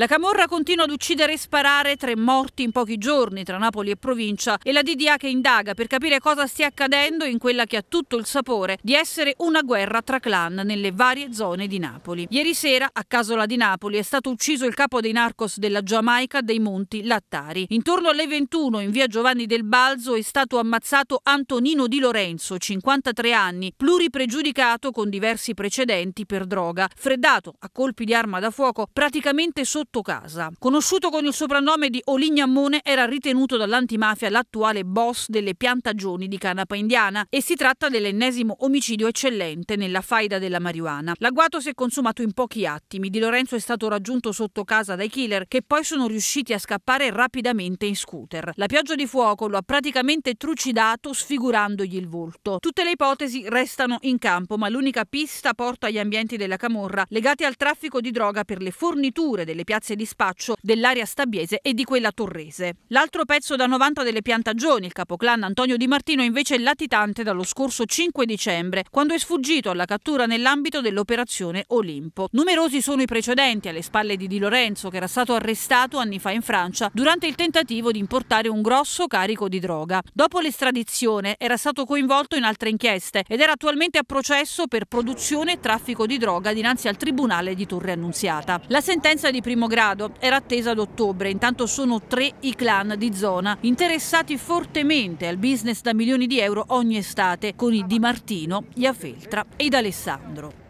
La Camorra continua ad uccidere e sparare tre morti in pochi giorni tra Napoli e provincia e la DDA che indaga per capire cosa stia accadendo in quella che ha tutto il sapore di essere una guerra tra clan nelle varie zone di Napoli. Ieri sera a Casola di Napoli è stato ucciso il capo dei narcos della Giamaica dei Monti Lattari. Intorno alle 21 in via Giovanni del Balzo è stato ammazzato Antonino Di Lorenzo, 53 anni, pluripregiudicato con diversi precedenti per droga, freddato a colpi di arma da fuoco praticamente sotto sotto casa. Conosciuto con il soprannome di Olignammone, era ritenuto dall'antimafia l'attuale boss delle piantagioni di canapa indiana e si tratta dell'ennesimo omicidio eccellente nella faida della marijuana. L'agguato si è consumato in pochi attimi. Di Lorenzo è stato raggiunto sotto casa dai killer che poi sono riusciti a scappare rapidamente in scooter. La pioggia di fuoco lo ha praticamente trucidato sfigurandogli il volto. Tutte le ipotesi restano in campo, ma l'unica pista porta agli ambienti della camorra legati al traffico di droga per le forniture delle piantagioni piazze di spaccio dell'area stabiese e di quella torrese. L'altro pezzo da 90 delle piantagioni, il capoclan Antonio Di Martino, invece è latitante dallo scorso 5 dicembre, quando è sfuggito alla cattura nell'ambito dell'operazione Olimpo. Numerosi sono i precedenti alle spalle di Di Lorenzo, che era stato arrestato anni fa in Francia durante il tentativo di importare un grosso carico di droga. Dopo l'estradizione era stato coinvolto in altre inchieste ed era attualmente a processo per produzione e traffico di droga dinanzi al Tribunale di Torre Annunziata. La sentenza di prima primo grado era attesa ad ottobre. Intanto sono tre i clan di zona interessati fortemente al business da milioni di euro ogni estate con i Di Martino, gli Afeltra e i D'Alessandro.